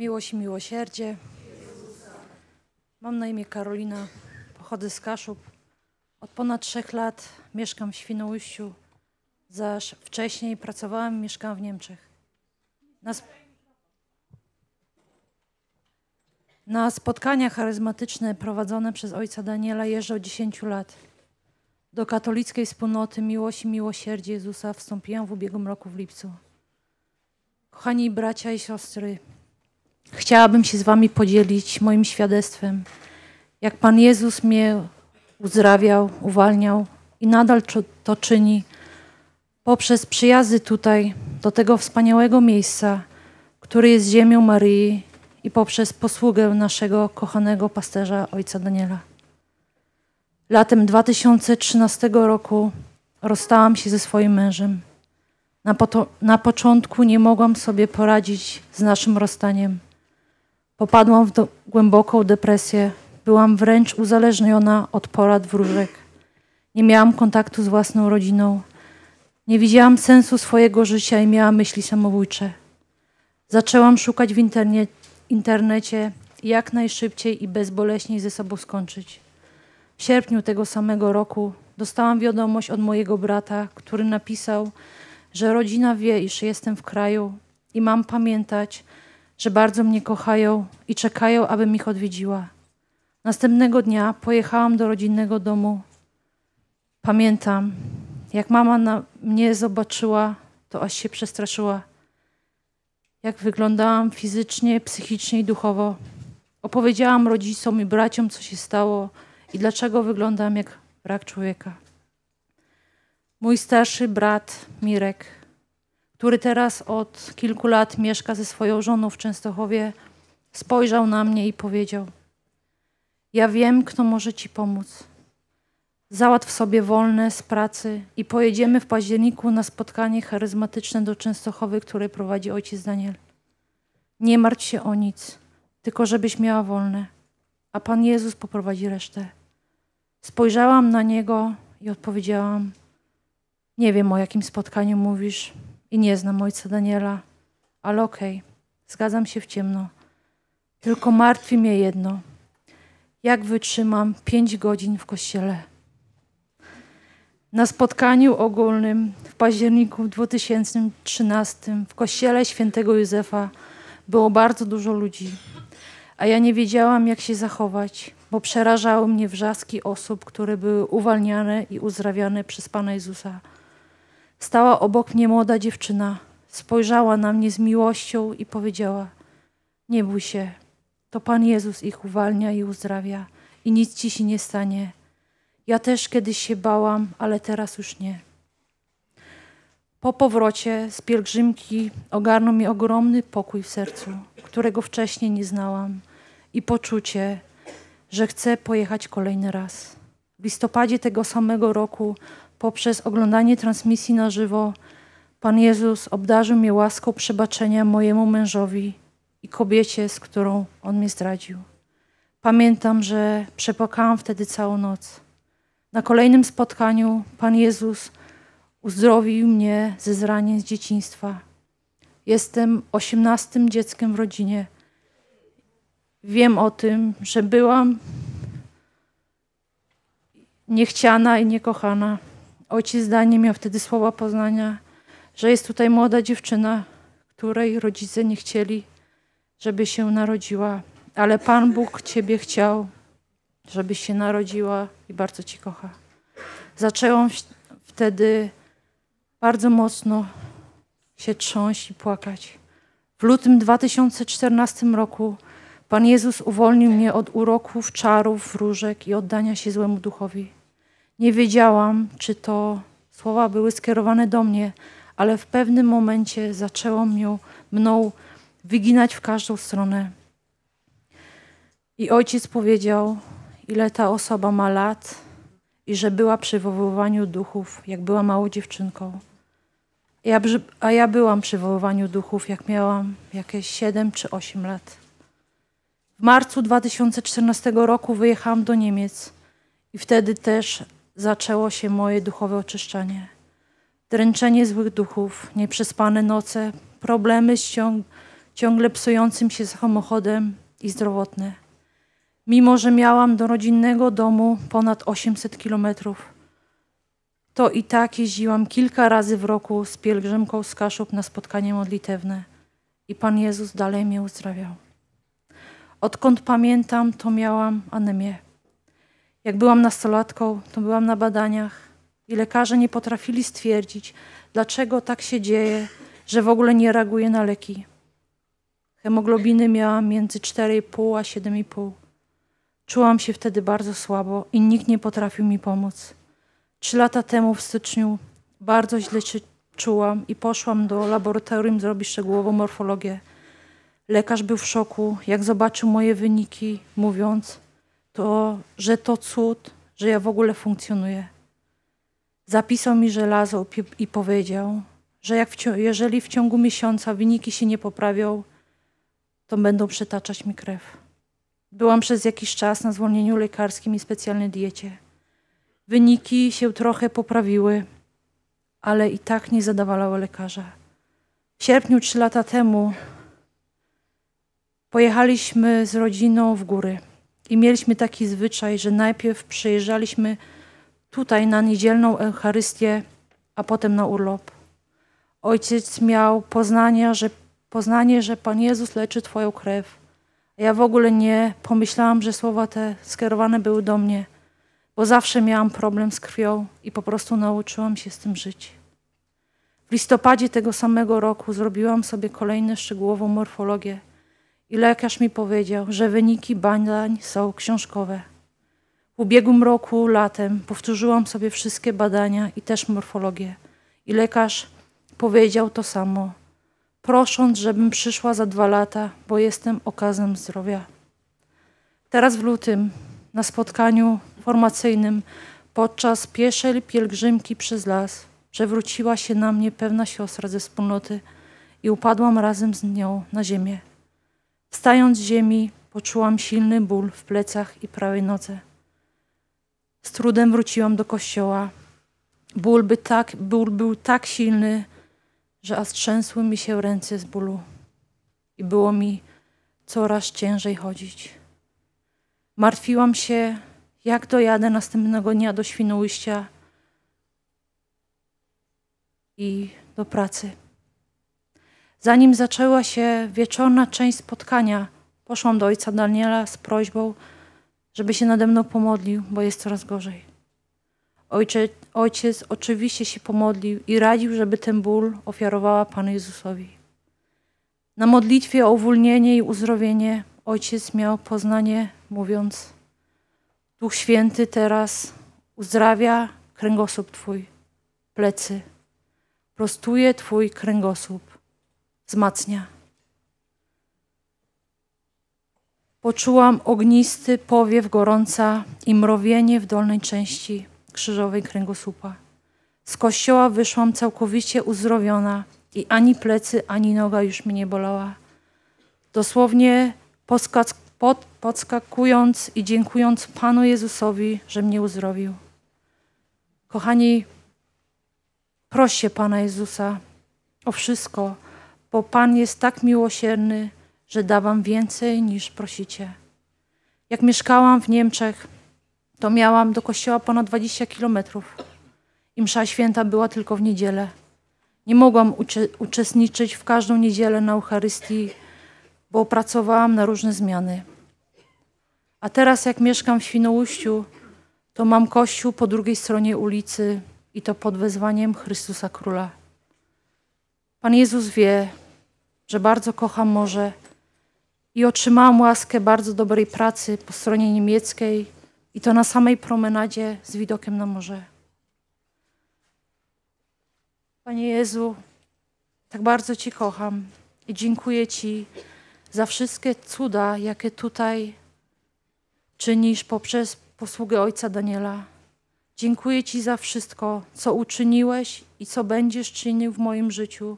miłość i miłosierdzie. Mam na imię Karolina, pochodzę z Kaszub. Od ponad trzech lat mieszkam w Świnoujściu, zaś wcześniej pracowałam i mieszkałam w Niemczech. Na, sp na spotkania charyzmatyczne prowadzone przez ojca Daniela jeżdżę od 10 lat. Do katolickiej wspólnoty miłości i miłosierdzie Jezusa wstąpiłam w ubiegłym roku w lipcu. Kochani bracia i siostry, Chciałabym się z Wami podzielić moim świadectwem, jak Pan Jezus mnie uzdrawiał, uwalniał i nadal to czyni poprzez przyjazdy tutaj do tego wspaniałego miejsca, który jest ziemią Maryi i poprzez posługę naszego kochanego pasterza ojca Daniela. Latem 2013 roku rozstałam się ze swoim mężem. Na, na początku nie mogłam sobie poradzić z naszym rozstaniem. Popadłam w do, głęboką depresję. Byłam wręcz uzależniona od porad wróżek. Nie miałam kontaktu z własną rodziną. Nie widziałam sensu swojego życia i miałam myśli samobójcze. Zaczęłam szukać w interne internecie jak najszybciej i bezboleśniej ze sobą skończyć. W sierpniu tego samego roku dostałam wiadomość od mojego brata, który napisał, że rodzina wie, iż jestem w kraju i mam pamiętać, że bardzo mnie kochają i czekają, abym ich odwiedziła. Następnego dnia pojechałam do rodzinnego domu. Pamiętam, jak mama mnie zobaczyła, to aż się przestraszyła. Jak wyglądałam fizycznie, psychicznie i duchowo. Opowiedziałam rodzicom i braciom, co się stało i dlaczego wyglądam jak brak człowieka. Mój starszy brat Mirek który teraz od kilku lat mieszka ze swoją żoną w Częstochowie, spojrzał na mnie i powiedział: Ja wiem, kto może ci pomóc. Załatw sobie wolne z pracy i pojedziemy w październiku na spotkanie charyzmatyczne do Częstochowy, które prowadzi ojciec Daniel. Nie martw się o nic, tylko żebyś miała wolne, a Pan Jezus poprowadzi resztę. Spojrzałam na niego i odpowiedziałam: Nie wiem, o jakim spotkaniu mówisz, i nie znam ojca Daniela, ale okej, okay, zgadzam się w ciemno. Tylko martwi mnie jedno. Jak wytrzymam pięć godzin w kościele? Na spotkaniu ogólnym w październiku 2013 w kościele świętego Józefa było bardzo dużo ludzi, a ja nie wiedziałam, jak się zachować, bo przerażały mnie wrzaski osób, które były uwalniane i uzdrawiane przez Pana Jezusa. Stała obok mnie młoda dziewczyna, spojrzała na mnie z miłością i powiedziała: Nie bój się, to Pan Jezus ich uwalnia i uzdrawia, i nic ci się nie stanie. Ja też kiedyś się bałam, ale teraz już nie. Po powrocie z pielgrzymki ogarnął mi ogromny pokój w sercu, którego wcześniej nie znałam, i poczucie, że chcę pojechać kolejny raz. W listopadzie tego samego roku poprzez oglądanie transmisji na żywo Pan Jezus obdarzył mnie łaską przebaczenia mojemu mężowi i kobiecie, z którą on mnie zdradził. Pamiętam, że przepłakałam wtedy całą noc. Na kolejnym spotkaniu Pan Jezus uzdrowił mnie ze zranień z dzieciństwa. Jestem osiemnastym dzieckiem w rodzinie. Wiem o tym, że byłam niechciana i niekochana. Ojciec zdanie miał wtedy słowa poznania, że jest tutaj młoda dziewczyna, której rodzice nie chcieli, żeby się narodziła, ale Pan Bóg Ciebie chciał, żebyś się narodziła i bardzo Ci kocha. Zaczęłam wtedy bardzo mocno się trząść i płakać. W lutym 2014 roku Pan Jezus uwolnił mnie od uroków, czarów, wróżek i oddania się złemu duchowi. Nie wiedziałam, czy to słowa były skierowane do mnie, ale w pewnym momencie zaczęło mnie, mną wyginać w każdą stronę. I ojciec powiedział, ile ta osoba ma lat i że była przy wywoływaniu duchów, jak była małą dziewczynką. Ja, a ja byłam przy wywoływaniu duchów, jak miałam jakieś 7 czy 8 lat. W marcu 2014 roku wyjechałam do Niemiec i wtedy też zaczęło się moje duchowe oczyszczenie. Dręczenie złych duchów, nieprzespane noce, problemy z ciąg ciągle psującym się samochodem i zdrowotne. Mimo, że miałam do rodzinnego domu ponad 800 kilometrów, to i tak jeździłam kilka razy w roku z pielgrzymką z Kaszub na spotkanie modlitewne i Pan Jezus dalej mnie uzdrawiał. Odkąd pamiętam, to miałam anemię. Jak byłam nastolatką, to byłam na badaniach i lekarze nie potrafili stwierdzić, dlaczego tak się dzieje, że w ogóle nie reaguje na leki. Hemoglobiny miałam między 4,5 a 7,5. Czułam się wtedy bardzo słabo i nikt nie potrafił mi pomóc. Trzy lata temu w styczniu bardzo źle się czułam i poszłam do laboratorium zrobić szczegółową morfologię. Lekarz był w szoku, jak zobaczył moje wyniki, mówiąc, to, że to cud, że ja w ogóle funkcjonuję. Zapisał mi żelazo i powiedział, że jak w jeżeli w ciągu miesiąca wyniki się nie poprawią, to będą przetaczać mi krew. Byłam przez jakiś czas na zwolnieniu lekarskim i specjalnej diecie. Wyniki się trochę poprawiły, ale i tak nie zadawalały lekarza. W sierpniu trzy lata temu pojechaliśmy z rodziną w góry. I mieliśmy taki zwyczaj, że najpierw przyjeżdżaliśmy tutaj na niedzielną Eucharystię, a potem na urlop. Ojciec miał poznania, że, poznanie, że Pan Jezus leczy Twoją krew. A ja w ogóle nie pomyślałam, że słowa te skierowane były do mnie, bo zawsze miałam problem z krwią i po prostu nauczyłam się z tym żyć. W listopadzie tego samego roku zrobiłam sobie kolejną szczegółową morfologię i lekarz mi powiedział, że wyniki badań są książkowe. W ubiegłym roku latem powtórzyłam sobie wszystkie badania i też morfologię. I lekarz powiedział to samo, prosząc, żebym przyszła za dwa lata, bo jestem okazem zdrowia. Teraz w lutym na spotkaniu formacyjnym podczas pieszej pielgrzymki przez las przewróciła się na mnie pewna siostra ze wspólnoty i upadłam razem z nią na ziemię. Stając z ziemi, poczułam silny ból w plecach i prawej nodze. Z trudem wróciłam do kościoła. Ból, by tak, ból był tak silny, że aż trzęsły mi się ręce z bólu i było mi coraz ciężej chodzić. Martwiłam się, jak dojadę następnego dnia do Świnoujścia i do pracy. Zanim zaczęła się wieczorna część spotkania, poszłam do ojca Daniela z prośbą, żeby się nade mną pomodlił, bo jest coraz gorzej. Ojcze, ojciec oczywiście się pomodlił i radził, żeby ten ból ofiarowała Panu Jezusowi. Na modlitwie o uwolnienie i uzdrowienie ojciec miał poznanie, mówiąc: Duch Święty teraz uzdrawia kręgosłup Twój, plecy, prostuje Twój kręgosłup wzmacnia. Poczułam ognisty powiew gorąca i mrowienie w dolnej części krzyżowej kręgosłupa. Z kościoła wyszłam całkowicie uzdrowiona i ani plecy, ani noga już mnie nie bolała. Dosłownie pod podskakując i dziękując Panu Jezusowi, że mnie uzdrowił. Kochani, proście Pana Jezusa o wszystko, bo Pan jest tak miłosierny, że da wam więcej niż prosicie. Jak mieszkałam w Niemczech, to miałam do kościoła ponad 20 kilometrów i msza święta była tylko w niedzielę. Nie mogłam uczestniczyć w każdą niedzielę na Eucharystii, bo pracowałam na różne zmiany. A teraz, jak mieszkam w Świnoujściu, to mam kościół po drugiej stronie ulicy i to pod wezwaniem Chrystusa Króla. Pan Jezus wie, że bardzo kocham morze i otrzymałam łaskę bardzo dobrej pracy po stronie niemieckiej i to na samej promenadzie z widokiem na morze. Panie Jezu, tak bardzo Ci kocham i dziękuję Ci za wszystkie cuda, jakie tutaj czynisz poprzez posługę Ojca Daniela. Dziękuję Ci za wszystko, co uczyniłeś i co będziesz czynił w moim życiu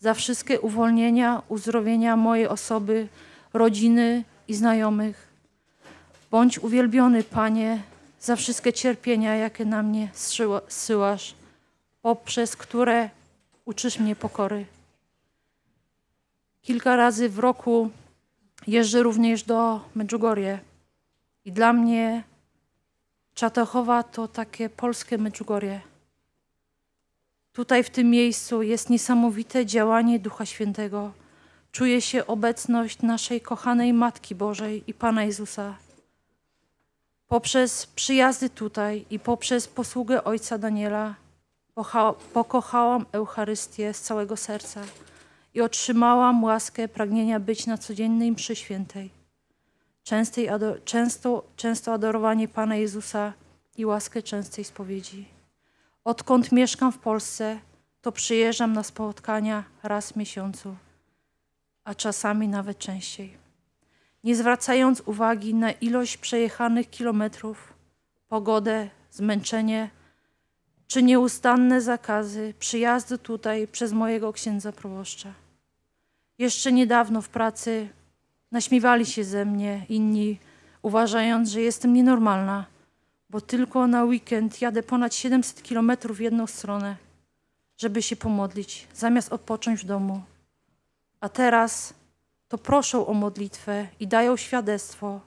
za wszystkie uwolnienia, uzdrowienia mojej osoby, rodziny i znajomych. Bądź uwielbiony, Panie, za wszystkie cierpienia, jakie na mnie zsyłasz, poprzez które uczysz mnie pokory. Kilka razy w roku jeżdżę również do Medjugorje i dla mnie Czatochowa to takie polskie Medjugorje. Tutaj w tym miejscu jest niesamowite działanie Ducha Świętego. Czuje się obecność naszej kochanej Matki Bożej i Pana Jezusa. Poprzez przyjazdy tutaj i poprzez posługę Ojca Daniela pokochałam Eucharystię z całego serca i otrzymałam łaskę pragnienia być na codziennej mszy świętej. Częstej, często, często adorowanie Pana Jezusa i łaskę częstej spowiedzi. Odkąd mieszkam w Polsce, to przyjeżdżam na spotkania raz w miesiącu, a czasami nawet częściej. Nie zwracając uwagi na ilość przejechanych kilometrów, pogodę, zmęczenie czy nieustanne zakazy przyjazdu tutaj przez mojego księdza proboszcza. Jeszcze niedawno w pracy naśmiewali się ze mnie inni, uważając, że jestem nienormalna bo tylko na weekend jadę ponad 700 kilometrów w jedną stronę, żeby się pomodlić, zamiast odpocząć w domu. A teraz to proszą o modlitwę i dają świadectwo.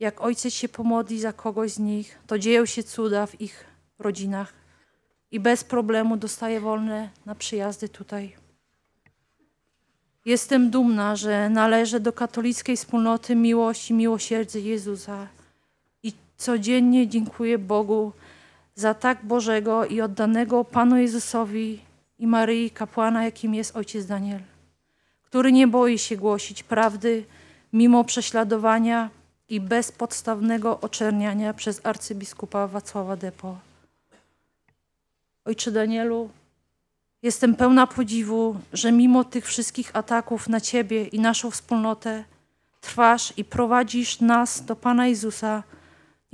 Jak ojciec się pomodli za kogoś z nich, to dzieją się cuda w ich rodzinach i bez problemu dostaje wolne na przyjazdy tutaj. Jestem dumna, że należę do katolickiej wspólnoty miłości i miłosierdzia Jezusa codziennie dziękuję Bogu za tak Bożego i oddanego Panu Jezusowi i Maryi kapłana, jakim jest ojciec Daniel, który nie boi się głosić prawdy mimo prześladowania i bezpodstawnego oczerniania przez arcybiskupa Wacława Depo. Ojcze Danielu, jestem pełna podziwu, że mimo tych wszystkich ataków na Ciebie i naszą wspólnotę, trwasz i prowadzisz nas do Pana Jezusa,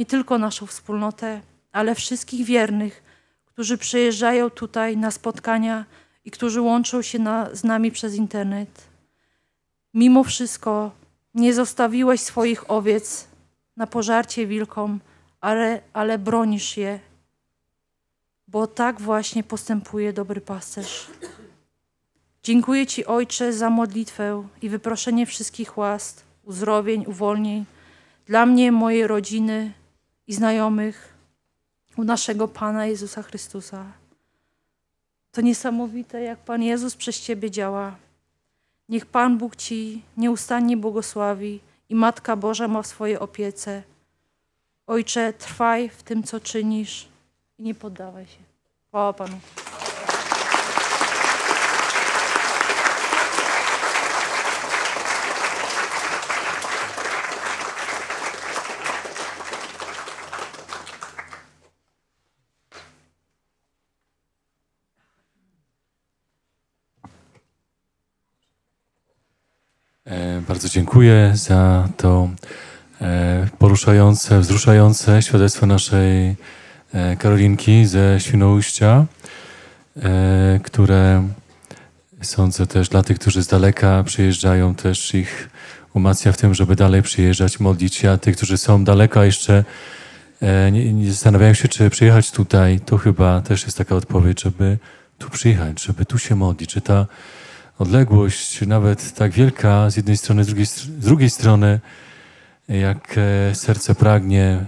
nie tylko naszą wspólnotę, ale wszystkich wiernych, którzy przyjeżdżają tutaj na spotkania i którzy łączą się na, z nami przez internet. Mimo wszystko nie zostawiłeś swoich owiec na pożarcie wilkom, ale, ale bronisz je, bo tak właśnie postępuje dobry pasterz. Dziękuję Ci, Ojcze, za modlitwę i wyproszenie wszystkich łast, uzdrowień, uwolnień dla mnie, mojej rodziny, i znajomych u naszego Pana Jezusa Chrystusa. To niesamowite, jak Pan Jezus przez Ciebie działa. Niech Pan Bóg Ci nieustannie błogosławi i Matka Boża ma w swojej opiece. Ojcze, trwaj w tym, co czynisz i nie poddawaj się. Chwała Panu. E, bardzo dziękuję za to e, poruszające, wzruszające świadectwo naszej e, Karolinki ze Świnoujścia, które sądzę też dla tych, którzy z daleka przyjeżdżają, też ich umacnia w tym, żeby dalej przyjeżdżać, modlić się, a tych, którzy są daleka jeszcze nie, nie zastanawiają się, czy przyjechać tutaj, to chyba też jest taka odpowiedź, żeby tu przyjechać, żeby tu się modlić, czy ta odległość, nawet tak wielka z jednej strony, z drugiej, z drugiej strony, jak e, serce pragnie,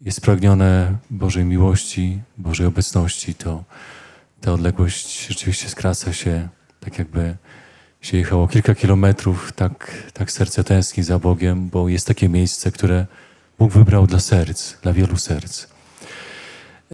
jest pragnione Bożej miłości, Bożej obecności, to ta odległość rzeczywiście skraca się, tak jakby się jechało kilka kilometrów, tak, tak serce tęskni za Bogiem, bo jest takie miejsce, które Bóg wybrał dla serc, dla wielu serc.